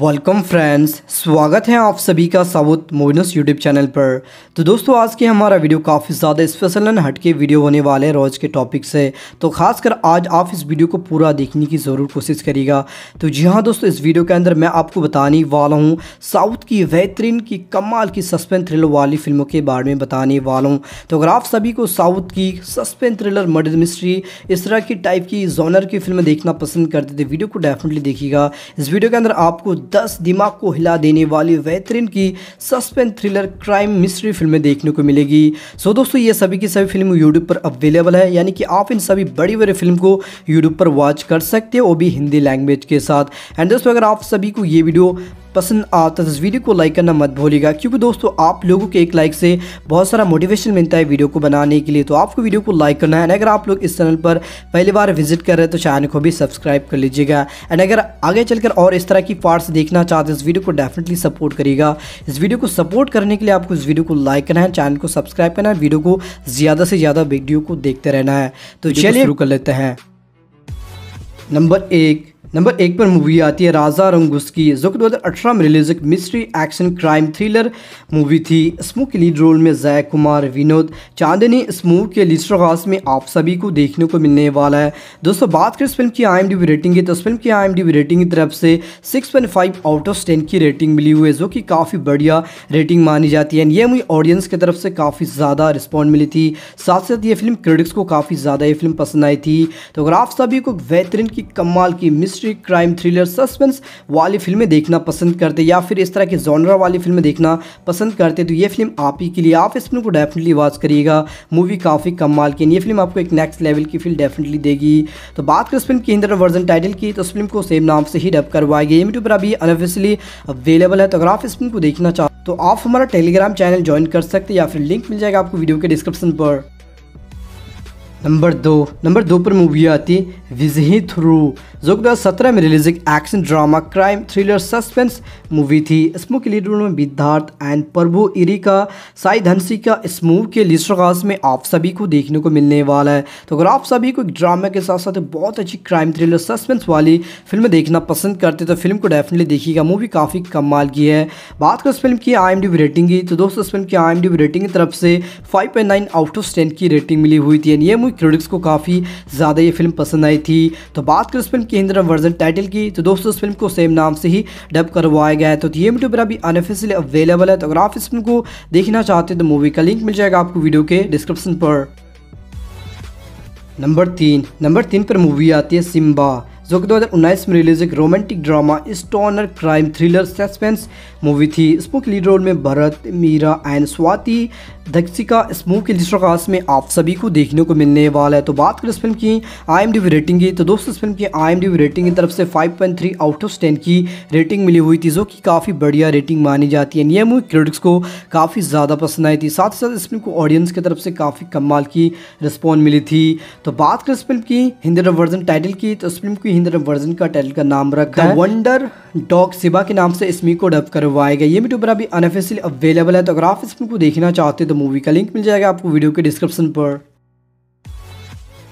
welcome friends स्वागत है आप सभी का साउथ मोविनस यूट्यूब चैनल पर तो दोस्तों आज के हमारा वीडियो काफ़ी ज़्यादा स्पेशल एंड हटके वीडियो होने वाले हैं रोज़ के टॉपिक से तो खासकर आज आप इस वीडियो को पूरा देखने की ज़रूर कोशिश करिएगा तो जी हाँ दोस्तों इस वीडियो के अंदर मैं आपको बताने वाला हूँ साउथ की बेहतरीन की कमाल की सस्पेंस थ्रिलर वाली फिल्मों के बारे में बताने वाला हूँ तो अगर आप सभी को साउथ की सस्पेंस थ्रिलर मर्डर मिस्ट्री इस तरह की टाइप की जोनर की फिल्में देखना पसंद करते थे तो वीडियो को डेफिनेटली देखिएगा इस वीडियो के अंदर आपको दस दिमाग को हिला देने वाली बेहतरीन की सस्पेंस थ्रिलर क्राइम मिस्ट्री फिल्में देखने को मिलेगी सो दोस्तों ये सभी की सभी फिल्म यूट्यूब पर अवेलेबल है यानी कि आप इन सभी बड़ी बड़ी फिल्म को यूट्यूब पर वॉच कर सकते हो वो भी हिंदी लैंग्वेज के साथ एंड दोस्तों अगर आप सभी को ये वीडियो पसंद आता तो इस वीडियो को लाइक करना मत भूलिएगा क्योंकि दोस्तों आप लोगों के एक लाइक से बहुत सारा मोटिवेशन मिलता है वीडियो को बनाने के लिए तो आपको वीडियो को लाइक करना है एंड अगर आप लोग इस चैनल पर पहली बार विजिट कर रहे हैं तो चैनल को भी सब्सक्राइब कर लीजिएगा एंड अगर आगे चलकर और इस तरह की पार्ट्स देखना चाहते हैं तो इस वीडियो को डेफिनेटली सपोर्ट करिएगा इस वीडियो को सपोर्ट करने के लिए आपको इस वीडियो को लाइक करना है चैनल को सब्सक्राइब करना है वीडियो को ज़्यादा से ज़्यादा वीडियो को देखते रहना है तो चलिए शुरू कर लेते हैं नंबर एक नंबर एक पर मूवी आती है राजा रंगूस की जो कि दो हज़ार अठारह में रिलीज एक mystery action crime thriller movie थी स्मूव के लीड रोल में जय कुमार विनोद चांदनी स्मूव के लिस्टरगास में आप सभी को देखने को मिलने वाला है दोस्तों बात करें इस फिल्म की आई रेटिंग की तो इस फिल्म की आई रेटिंग की तरफ से फाइव आउट ऑफ टेन की रेटिंग मिली हुई है जो कि काफ़ी बढ़िया रेटिंग मानी जाती है यह मुझे ऑडियंस की तरफ से काफ़ी ज़्यादा रिस्पॉन्ड मिली थी साथ साथ ये फिल्म क्रिटिक्स को काफ़ी ज़्यादा ये फिल्म पसंद आई थी तो अगर आप सभी को बेहतरीन की कमाल की mystery mystery crime thriller suspense वाली फिल्में देखना पसंद करते या फिर इस तरह की जॉनरा वाली फिल्में देखना पसंद करते तो ये फिल्म आप ही के लिए आप इस फिल्म को डेफिनेटली वॉच करिएगा मूवी काफ़ी कमाल की ये फिल्म आपको एक नेक्स्ट लेवल की फिल्म डेफिनेटली देगी तो बात करें इस फिल्म की हिंदी वर्जन टाइटल की तो इस फिल्म को सेम नाम से ही डब करवाया गया यूट्यूब पर अभी अनऑफिशियली अवेलेबल है तो अगर आप इस फिल्म को देखना चाहते तो आप हमारा टेलीग्राम चैनल ज्वाइन कर सकते हैं या फिर लिंक मिल जाएगा आपको वीडियो के डिस्क्रिप्शन पर नंबर दो नंबर दो पर मूवी आती है विजही थ्रू जो दो सत्रह में रिलीज एक action drama crime thriller suspense movie थी इस मूव के लीड रोल में विद्धार्थ एंड प्रभु इरिका साई धनसी का इस मूव के लिस्टरगास में आप सभी को देखने को मिलने वाला है तो अगर आप सभी को एक ड्रामा के साथ साथ बहुत अच्छी क्राइम थ्रिलर सस्पेंस वाली फिल्म देखना पसंद करते तो फिल्म को डेफिनेटली देखिएगा मूवी काफ़ी कमाल की है बात करें इस फिल्म की आई रेटिंग की तो दोस्तों इस फिल्म की आई रेटिंग की तरफ से फाइव आउट ऑफ टेन की रेटिंग मिली हुई थी ये दोनों क्रिटिक्स को काफ़ी ज़्यादा ये फिल्म पसंद आई थी तो बात करें उस फिल्म की हिंदी वर्जन टाइटल की तो दोस्तों उस फिल्म को सेम नाम से ही डब करवाया गया है तो ये यूट्यूब पर अभी अनऑफिशियली अवेलेबल है तो अगर आप इस फिल्म को देखना चाहते हैं तो मूवी का लिंक मिल जाएगा आपको वीडियो के डिस्क्रिप्शन पर नंबर तीन नंबर तीन पर मूवी आती है सिम्बा जो कि 2019 में रिलीज एक romantic drama stoner crime thriller suspense movie थी इसमें के लीड रोल में भरत मीरा एंड स्वाति दक्षिका इस मूव के जिस में आप सभी को देखने को मिलने वाला है तो बात करें इस फिल्म की आई एम रेटिंग की तो दोस्तों इस फिल्म की आई एम रेटिंग की तरफ से 5.3 आउट ऑफ 10 की रेटिंग मिली हुई थी जो कि काफ़ी बढ़िया रेटिंग मानी जाती है यह मूवी क्रिटिक्स को काफ़ी ज़्यादा पसंद आई थी साथ ही साथ इस फिल्म को ऑडियंस की तरफ से काफ़ी कमाल की रिस्पॉन्स मिली थी तो बात करें इस फिल्म की हिंदी वर्जन टाइटल की तो इस फिल्म की हिंद वर्जन का टाइटल का नाम रखा है वंडर डॉग सिबा के नाम से इसमी को डब करवाया गया ये मीटू पर अभी अनऑफिशियल अवेलेबल है तो अगर आप इसमें को देखना चाहते हैं तो मूवी का लिंक मिल जाएगा आपको वीडियो के डिस्क्रिप्शन पर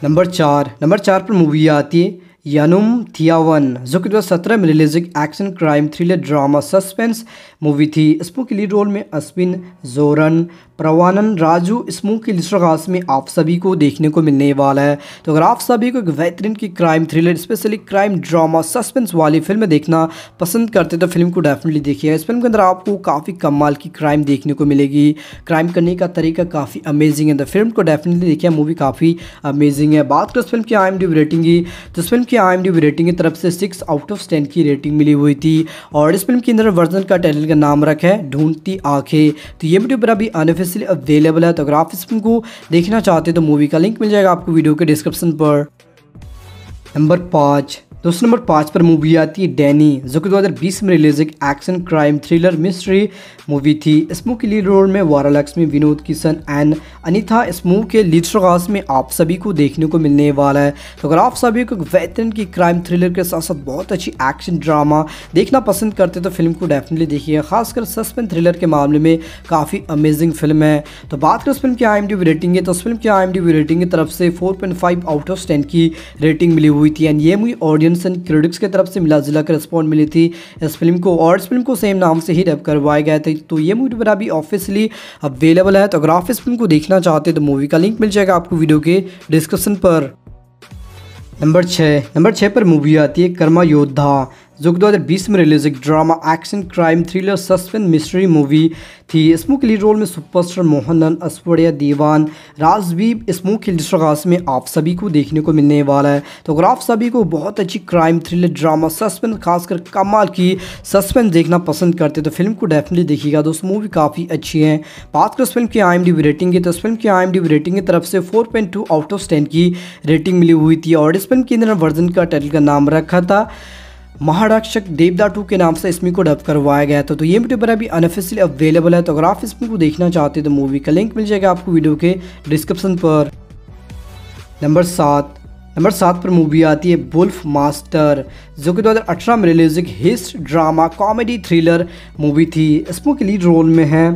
नंबर चार नंबर चार पर मूवी आती है यनुम थियावन जो कि दो सत्रह में रिलीज एक action crime thriller drama suspense movie थी इसमो के लीड रोल में अश्विन जोरन प्रवानन राजू इसमो की लिस्टरगास में आप सभी को देखने को मिलने वाला है तो अगर आप सभी को एक बेहतरीन की crime thriller specially crime drama suspense वाली फिल्म देखना पसंद करते तो फिल्म को डेफिनेटली देखिए इस फिल्म के अंदर आपको काफ़ी कमाल की क्राइम देखने को मिलेगी क्राइम करने का तरीका काफ़ी अमेजिंग है द फिल्म को डेफिनेटली देखिए मूवी काफ़ी अमेजिंग है बात करें इस फिल्म की आई एम रेटिंग की तो इस फिल्म की की आई रेटिंग की तरफ से सिक्स आउट ऑफ टेन की रेटिंग मिली हुई थी और इस फिल्म के अंदर वर्जन का टाइटल का नाम रखा है ढूंढती आंखें तो ये वीडियो पर अभी अनऑफिशियल अवेलेबल है तो अगर आप इस फिल्म को देखना चाहते हैं तो मूवी का लिंक मिल जाएगा आपको वीडियो के डिस्क्रिप्शन पर नंबर पाँच दोस्तों नंबर पाँच पर मूवी आती है डैनी जो कि 2020 में रिलीज एक action crime thriller mystery movie थी इस मूव के लीड रोल में वारा लक्ष्मी विनोद किशन एंड अनिथा इस मूव के लीड शगास में आप सभी को देखने को मिलने वाला है तो अगर आप सभी को बेहतरीन की क्राइम थ्रिलर के साथ साथ बहुत अच्छी एक्शन ड्रामा देखना पसंद करते तो फिल्म को डेफिनेटली देखिए खासकर सस्पेंस थ्रिलर के मामले में काफ़ी अमेजिंग फिल्म है तो बात करें उस फिल्म की आई रेटिंग है तो उस फिल्म की आई रेटिंग की तरफ से फोर आउट ऑफ टेन की रेटिंग मिली हुई थी एंड ये मूवी ऑडियंस एंड क्रिटिक्स की तरफ से मिला जुला कर रिस्पॉन्ड मिली थी इस फिल्म को और इस फिल्म को सेम नाम से ही डब करवाया गया था तो ये मूवी पर अभी ऑफिसली अवेलेबल है तो अगर आप इस फिल्म को देखना चाहते हैं तो मूवी का लिंक मिल जाएगा आपको वीडियो के डिस्क्रिप्शन पर नंबर छः नंबर छः पर मूवी आती है कर्मा योद्धा जो कि बीस में रिलीज एक drama action crime thriller suspense mystery movie थी स्मोक के रोल में सुपरस्टार मोहनन अश्वर्या दीवान राजवीप स्मो के डिस्ट्रगास में आप सभी को देखने को मिलने वाला है तो अगर आप सभी को बहुत अच्छी क्राइम थ्रिलर ड्रामा सस्पेंस खासकर कमाल की सस्पेंस देखना पसंद करते तो फिल्म को डेफिनेटली देखिएगा दोस्तों मूवी काफ़ी अच्छी है बात करें उस फिल्म की आई रेटिंग की तो उस फिल्म की आई रेटिंग की तरफ से फोर आउट ऑफ टेन की रेटिंग मिली हुई थी और इस फिल्म के अंदर वर्जन का टाइटल का नाम रखा था महारक्षक देवदा टू के नाम से इसमें को डब करवाया गया था तो ये वीडियो पर अभी अनऑफिशियली अवेलेबल है तो अगर आप इसमें को देखना चाहते हैं तो मूवी का लिंक मिल जाएगा आपको वीडियो के डिस्क्रिप्शन पर नंबर सात नंबर सात पर मूवी आती है बुल्फ मास्टर जो कि 2018 में रिलीज एक हिस्ट ड्रामा कॉमेडी थ्रिलर मूवी थी इसमें के लीड रोल में है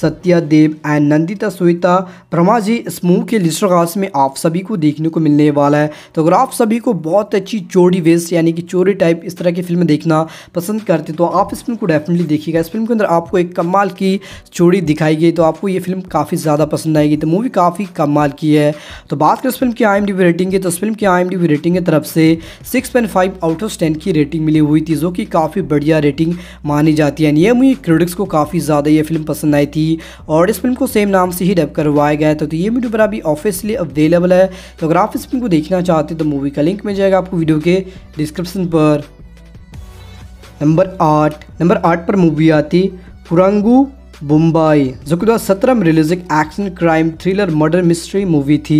सत्या देव एंड नंदिता सुविता जी इस मूव के लिस्टर कास्ट में आप सभी को देखने को मिलने वाला है तो अगर आप सभी को बहुत अच्छी चोरी वेस्ट यानी कि चोरी टाइप इस तरह की फिल्म देखना पसंद करते तो आप इस फिल्म को डेफिनेटली देखिएगा इस फिल्म के अंदर आपको एक कमाल की चोरी दिखाई गई तो आपको ये फिल्म काफ़ी ज़्यादा पसंद आएगी तो मूवी काफ़ी कमाल की है तो बात करें इस फिल्म की आई रेटिंग की तो इस फिल्म की आई रेटिंग की तरफ से सिक्स आउट ऑफ टेन की रेटिंग मिली हुई थी जो कि काफ़ी बढ़िया रेटिंग मानी जाती है यानी ये मुझे क्रिटिक्स को काफ़ी ज़्यादा ये फिल्म पसंद आई थी थी और इस फिल्म को सेम नाम से ही डब करवाया गया था तो, तो ये वीडियो पर अभी ऑफिसली अवेलेबल है तो अगर आप इस फिल्म को देखना चाहते हैं तो मूवी का लिंक मिल जाएगा आपको वीडियो के डिस्क्रिप्शन पर नंबर आठ नंबर आठ पर मूवी आती पुरंगू बुम्बई जो कि दो हज़ार सत्रह में रिलीज एक action crime thriller murder mystery movie थी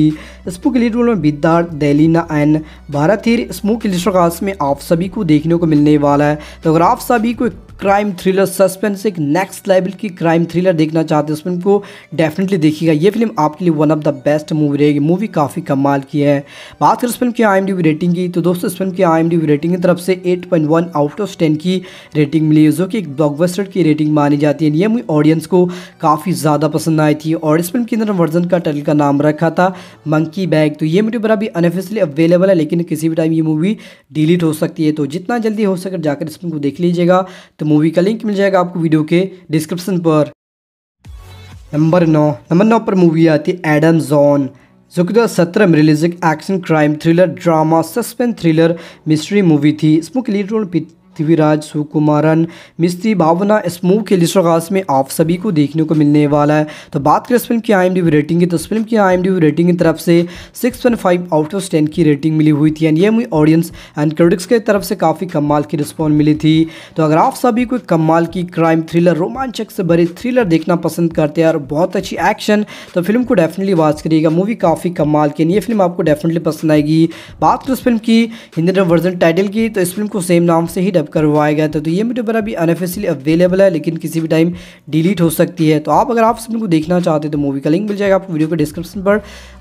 इसमो के लीड रोल में बिद्दार दैलिना एन भारत ही स्मूक लिस्ट में आप सभी को देखने को मिलने वाला है तो अगर आप सभी को एक क्राइम थ्रिलर सस्पेंस एक नेक्स्ट लेवल की क्राइम थ्रिलर देखना चाहते हैं उस फिल्म को डेफिनेटली देखिएगा ये फिल्म आपके लिए one of the best movie रहेगी मूवी काफ़ी कमाल की है बात करें इस फिल्म की आई रेटिंग की तो दोस्तों इस फिल्म की आई रेटिंग की तरफ से 8.1 आउट ऑफ 10 की रेटिंग मिली है जो कि एक ब्लॉकबस्टर की रेटिंग मानी जाती है ये मूवी ऑडियंस को काफ़ी ज़्यादा पसंद आई थी और इस फिल्म के अंदर वर्जन का टाइटल का नाम रखा था मंकी बैग तो ये यूट्यूब पर अभी अनऑफिशियली अवेलेबल है लेकिन किसी भी टाइम ये मूवी डिलीट हो सकती है तो जितना जल्दी हो सके जाकर इस फिल्म को देख लीजिएगा तो मूवी का लिंक मिल जाएगा आपको वीडियो के डिस्क्रिप्शन पर नंबर नौ नंबर नौ पर मूवी आती है एडम जॉन जो कि दो हज़ार सत्रह में रिलीज एक action crime thriller drama suspense thriller mystery movie थी इसमें लीड रोल पृथ्वीराज सुकुमारन मिस्त्री भावना इस मूव के लिस्ट में आप सभी को देखने को मिलने वाला है तो बात करें इस फिल्म की आई रेटिंग की तो इस फिल्म की आई रेटिंग की तरफ से six point five out of ten की रेटिंग मिली हुई थी एंड ये मूवी ऑडियंस एंड क्रिटिक्स की तरफ से काफ़ी कमाल की रिस्पॉन्स मिली थी तो अगर आप सभी को कमाल की क्राइम थ्रिलर रोमांचक से भरे थ्रिलर देखना पसंद करते हैं और बहुत अच्छी एक्शन तो फिल्म को डेफिनेटली वॉच करिएगा मूवी काफ़ी कमाल की ये फिल्म आपको डेफिनेटली पसंद आएगी बात करें इस फिल्म की हिंदी वर्जन टाइटल की तो इस फिल्म को सेम नाम से ही सेटअप करवाया गया था तो ये मीटर पर अभी अनऑफिशियली अवेलेबल है लेकिन किसी भी टाइम डिलीट हो सकती है तो आप अगर आप फिल्म को देखना चाहते हैं तो मूवी का लिंक मिल जाएगा आपको वीडियो के डिस्क्रिप्शन पर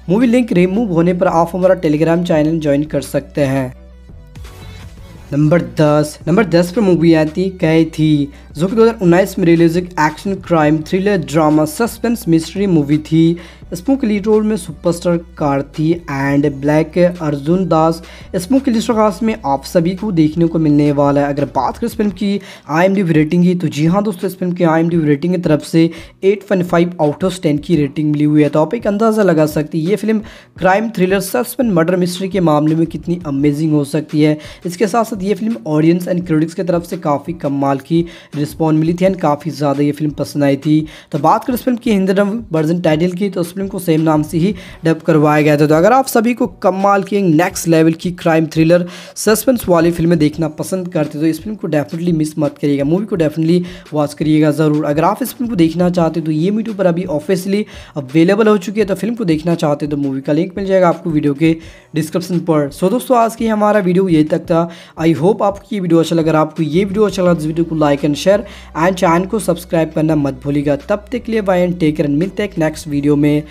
मूवी लिंक रिमूव होने पर आप हमारा टेलीग्राम चैनल ज्वाइन कर सकते हैं नंबर दस नंबर दस पर मूवी आती कह थी जो कि 2019 में रिलीज एक action crime thriller drama suspense mystery movie थी स्मोक लीड रोल में सुपरस्टार कार्थी एंड ब्लैक अर्जुन दास स्मोक के लिस्ट में आप सभी को देखने को मिलने वाला है अगर बात करें इस फिल्म की आई रेटिंग की तो जी हाँ दोस्तों इस फिल्म की आई रेटिंग की तरफ से एट आउट ऑफ टेन की रेटिंग मिली हुई है तो आप एक अंदाज़ा लगा सकती है ये फिल्म crime thriller suspense murder mystery के मामले में कितनी अमेजिंग हो सकती है इसके साथ साथ ये फिल्म ऑडियंस एंड क्रिटिक्स की तरफ से काफ़ी कमाल की रिस्पॉन्स मिली थी एंड काफ़ी ज़्यादा ये फिल्म पसंद आई थी तो बात करें इस फिल्म की हिंदी वर्जन टाइटल की तो फिल्म को सेम नाम से ही डब करवाया गया था तो अगर आप सभी को कमाल की नेक्स्ट लेवल की क्राइम थ्रिलर सस्पेंस वाली फिल्में देखना पसंद करते तो इस फिल्म को डेफिनेटली मिस मत करिएगा मूवी को डेफिनेटली वॉच करिएगा ज़रूर अगर आप इस फिल्म को देखना चाहते तो ये मीटू पर अभी ऑफिसली अवेलेबल हो चुकी है तो फिल्म को देखना चाहते तो मूवी का लिंक मिल जाएगा आपको वीडियो के डिस्क्रिप्शन पर सो दोस्तों आज की हमारा वीडियो यही तक था आई होप आपको ये वीडियो अच्छा लगा अगर आपको ये वीडियो अच्छा लगा तो वीडियो को like and share and channel को सब्सक्राइब करना मत भूलिएगा तब तक के लिए बाय एंड टेक एंड मिलते हैं नेक्स्ट वीडियो में